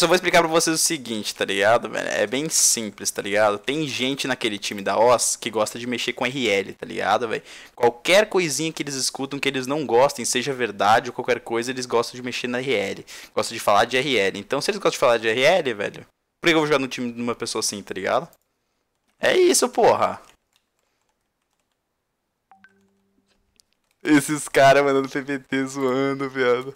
só vou explicar pra vocês o seguinte, tá ligado, velho? É bem simples, tá ligado? Tem gente naquele time da OS que gosta de mexer com RL, tá ligado, velho? Qualquer coisinha que eles escutam que eles não gostem, seja verdade ou qualquer coisa, eles gostam de mexer na RL. Gostam de falar de RL. Então, se eles gostam de falar de RL, velho, por que eu vou jogar no time de uma pessoa assim, tá ligado? É isso, porra! Esses caras mandando PPT zoando, viado.